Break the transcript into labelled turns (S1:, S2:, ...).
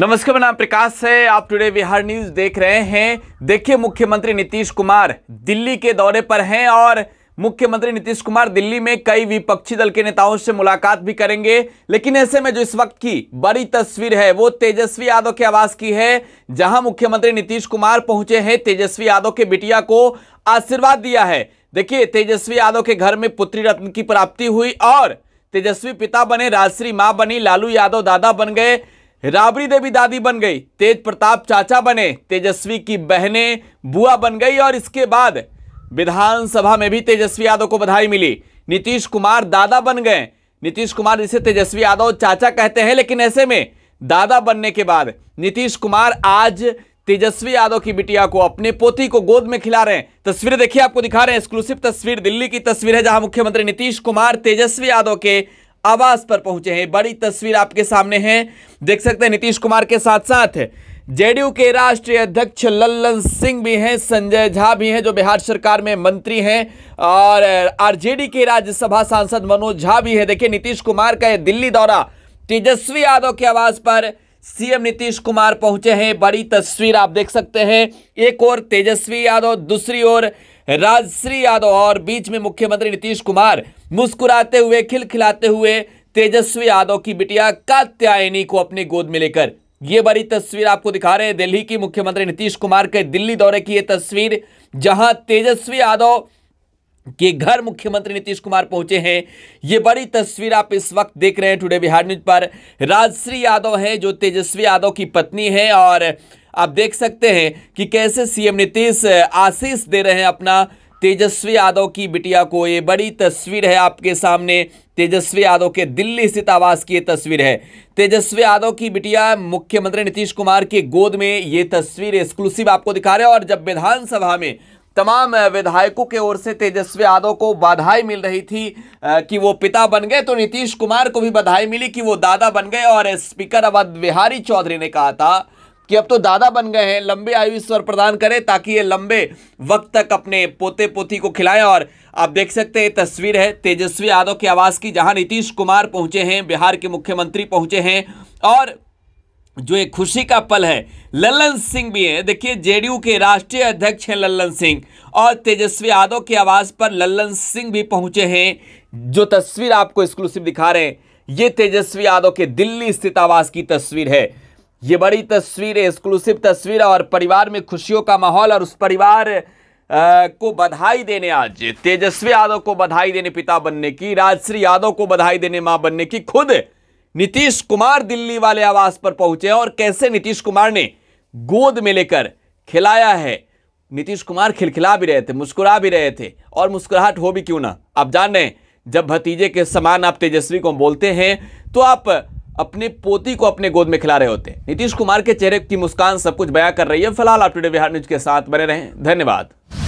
S1: नमस्कार मैं नाम प्रकाश है आप टुडे बिहार न्यूज देख रहे हैं देखिए मुख्यमंत्री नीतीश कुमार दिल्ली के दौरे पर हैं और मुख्यमंत्री नीतीश कुमार दिल्ली में कई विपक्षी दल के नेताओं से मुलाकात भी करेंगे लेकिन ऐसे में जो इस वक्त की बड़ी तस्वीर है वो तेजस्वी यादव के आवास की है जहां मुख्यमंत्री नीतीश कुमार पहुंचे हैं तेजस्वी यादव के बिटिया को आशीर्वाद दिया है देखिए तेजस्वी यादव के घर में पुत्री रत्न की प्राप्ति हुई और तेजस्वी पिता बने राजश्री मां बनी लालू यादव दादा बन गए राबड़ी देवी दादी बन गई तेज प्रताप चाचा बने तेजस्वी की बहने बुआ बन गई और इसके बाद विधानसभा में भी तेजस्वी यादव को बधाई मिली नीतीश कुमार दादा बन गए नीतीश कुमार जिसे तेजस्वी यादव चाचा कहते हैं लेकिन ऐसे में दादा बनने के बाद नीतीश कुमार आज तेजस्वी यादव की बिटिया को अपने पोती को गोद में खिला रहे हैं तस्वीरें देखिए आपको दिखा रहे हैं एक्सक्लूसिव तस्वीर दिल्ली की तस्वीर है जहां मुख्यमंत्री नीतीश कुमार तेजस्वी यादव के आवास पर पहुंचे हैं बड़ी तस्वीर आपके सामने है देख सकते हैं नीतीश कुमार के साथ साथ जेडीयू के राष्ट्रीय अध्यक्ष लल्लन सिंह भी हैं संजय झा भी हैं जो बिहार सरकार में मंत्री हैं और आरजेडी के राज्यसभा सांसद मनोज झा भी हैं देखिए नीतीश कुमार का यह दिल्ली दौरा तेजस्वी यादव के आवास पर सीएम नीतीश कुमार पहुंचे हैं बड़ी तस्वीर आप देख सकते हैं एक ओर तेजस्वी यादव दूसरी ओर राजश्री यादव और बीच में मुख्यमंत्री नीतीश कुमार मुस्कुराते हुए खिलखिलाते हुए तेजस्वी यादव की बिटिया कात्यायनी को अपनी गोद में लेकर ये बड़ी तस्वीर आपको दिखा रहे हैं दिल्ली की मुख्यमंत्री नीतीश कुमार के दिल्ली दौरे की यह तस्वीर जहां तेजस्वी यादव के घर मुख्यमंत्री नीतीश कुमार पहुंचे हैं ये बड़ी तस्वीर आप इस वक्त देख रहे हैं टुडे बिहार न्यूज पर राजश्री यादव हैं जो तेजस्वी यादव की पत्नी हैं और आप देख सकते हैं कि कैसे सीएम नीतीश आशीष दे रहे हैं अपना तेजस्वी यादव की बिटिया को ये बड़ी तस्वीर है आपके सामने तेजस्वी यादव के दिल्ली स्थित आवास की ये तस्वीर है तेजस्वी यादव की बिटिया मुख्यमंत्री नीतीश कुमार के गोद में ये तस्वीर एक्सक्लूसिव आपको दिखा रहे हैं और जब विधानसभा में तमाम विधायकों के ओर से तेजस्वी यादव को बधाई मिल रही थी कि वो पिता बन गए तो नीतीश कुमार को भी बधाई मिली कि वो दादा बन गए और स्पीकर अवध बिहारी चौधरी ने कहा था कि अब तो दादा बन गए हैं लंबे आयु ईश्वर प्रदान करें ताकि ये लंबे वक्त तक अपने पोते पोती को खिलाएं और आप देख सकते हैं तस्वीर है तेजस्वी यादव के आवास की जहां नीतीश कुमार पहुंचे हैं बिहार के मुख्यमंत्री पहुंचे हैं और जो एक खुशी का पल है लल्लन सिंह भी है देखिए जेडीयू के राष्ट्रीय अध्यक्ष हैं लल्लन सिंह और तेजस्वी यादव के आवास पर लल्लन सिंह भी पहुंचे हैं जो तस्वीर आपको एक्सक्लूसिव दिखा रहे हैं ये तेजस्वी यादव के दिल्ली स्थित आवास की तस्वीर है ये बड़ी तस्वीर है एक्सक्लूसिव तस्वीर और परिवार में खुशियों का माहौल और उस परिवार को बधाई देने आज तेजस्वी यादव को बधाई देने पिता बनने की राजश्री यादव को बधाई देने मां बनने की खुद नीतीश कुमार दिल्ली वाले आवास पर पहुंचे और कैसे नीतीश कुमार ने गोद में लेकर खिलाया है नीतीश कुमार खिलखिला भी रहे थे मुस्कुरा भी रहे थे और मुस्कुराहट हो भी क्यों ना आप जान रहे हैं जब भतीजे के समान आप तेजस्वी को बोलते हैं तो आप अपने पोती को अपने गोद में खिला रहे होते हैं नीतीश कुमार के चेहरे की मुस्कान सब कुछ बया कर रही है फिलहाल आप टुडे बिहार न्यूज के साथ बने रहें धन्यवाद